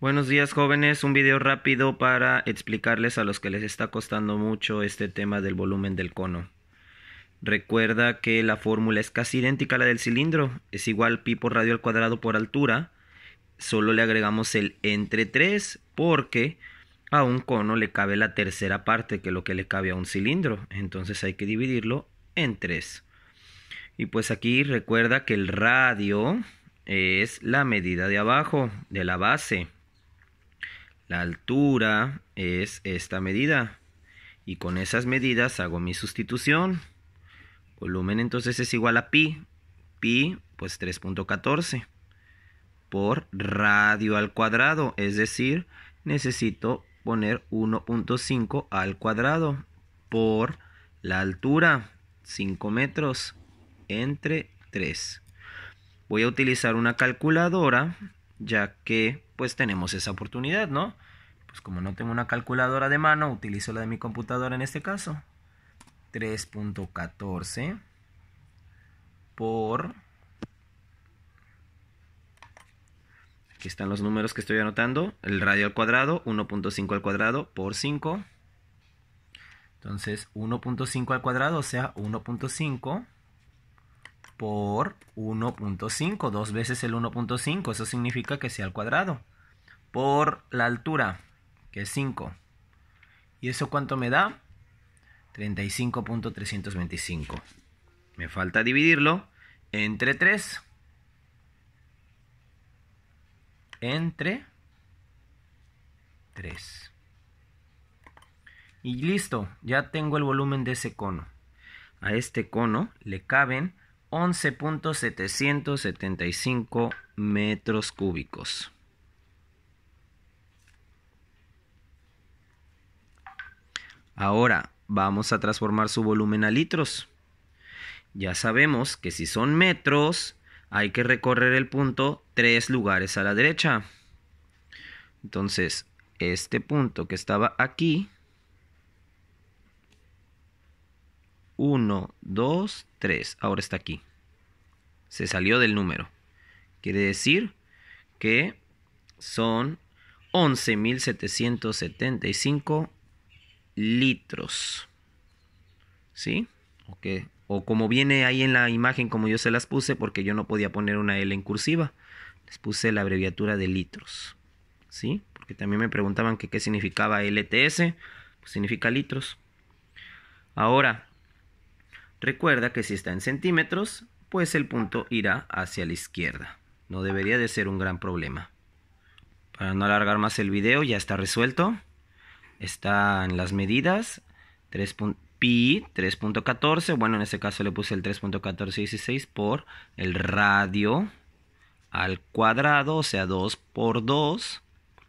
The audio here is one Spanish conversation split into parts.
Buenos días jóvenes, un video rápido para explicarles a los que les está costando mucho este tema del volumen del cono. Recuerda que la fórmula es casi idéntica a la del cilindro, es igual pi por radio al cuadrado por altura, solo le agregamos el entre 3 porque a un cono le cabe la tercera parte que lo que le cabe a un cilindro, entonces hay que dividirlo en 3. Y pues aquí recuerda que el radio es la medida de abajo, de la base. La altura es esta medida. Y con esas medidas hago mi sustitución. Volumen entonces es igual a pi. Pi, pues 3.14. Por radio al cuadrado. Es decir, necesito poner 1.5 al cuadrado. Por la altura. 5 metros. Entre 3. Voy a utilizar una calculadora. Ya que pues tenemos esa oportunidad, ¿no? Pues como no tengo una calculadora de mano, utilizo la de mi computadora en este caso. 3.14 por... Aquí están los números que estoy anotando. El radio al cuadrado, 1.5 al cuadrado por 5. Entonces 1.5 al cuadrado, o sea 1.5 por 1.5, dos veces el 1.5, eso significa que sea al cuadrado por la altura, que es 5. ¿Y eso cuánto me da? 35.325. Me falta dividirlo entre 3. Entre 3. Y listo, ya tengo el volumen de ese cono. A este cono le caben 11.775 metros cúbicos. Ahora vamos a transformar su volumen a litros. Ya sabemos que si son metros, hay que recorrer el punto tres lugares a la derecha. Entonces, este punto que estaba aquí, 1, 2, 3, ahora está aquí. Se salió del número. Quiere decir que son 11.775 litros. ¿Sí? O como viene ahí en la imagen como yo se las puse porque yo no podía poner una L en cursiva. Les puse la abreviatura de litros. ¿Sí? Porque también me preguntaban qué significaba LTS. Pues significa litros. Ahora, recuerda que si está en centímetros, pues el punto irá hacia la izquierda. No debería de ser un gran problema. Para no alargar más el video, ya está resuelto están las medidas, 3.14, bueno en este caso le puse el 3.1416 por el radio al cuadrado, o sea 2 por 2,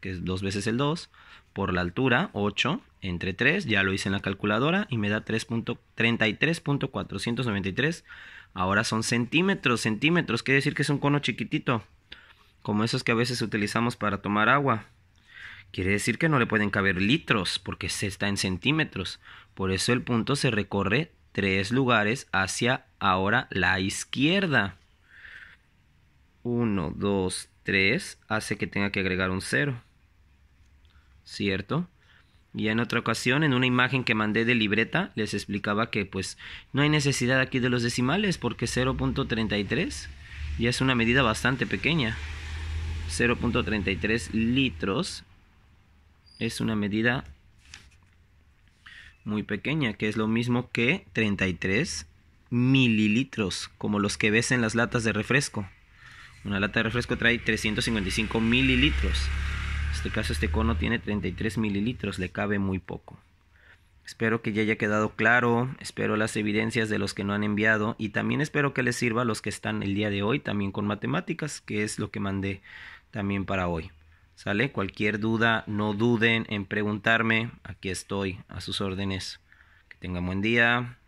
que es 2 veces el 2, por la altura 8 entre 3, ya lo hice en la calculadora y me da 3.33.493, ahora son centímetros, centímetros, quiere decir que es un cono chiquitito, como esos que a veces utilizamos para tomar agua. Quiere decir que no le pueden caber litros porque se está en centímetros. Por eso el punto se recorre tres lugares hacia ahora la izquierda. 1, 2, 3 hace que tenga que agregar un 0. ¿Cierto? Y en otra ocasión, en una imagen que mandé de libreta, les explicaba que pues no hay necesidad aquí de los decimales porque 0.33 ya es una medida bastante pequeña. 0.33 litros es una medida muy pequeña, que es lo mismo que 33 mililitros, como los que ves en las latas de refresco. Una lata de refresco trae 355 mililitros. En este caso este cono tiene 33 mililitros, le cabe muy poco. Espero que ya haya quedado claro, espero las evidencias de los que no han enviado y también espero que les sirva a los que están el día de hoy también con matemáticas, que es lo que mandé también para hoy. ¿Sale? Cualquier duda, no duden en preguntarme. Aquí estoy a sus órdenes. Que tengan buen día.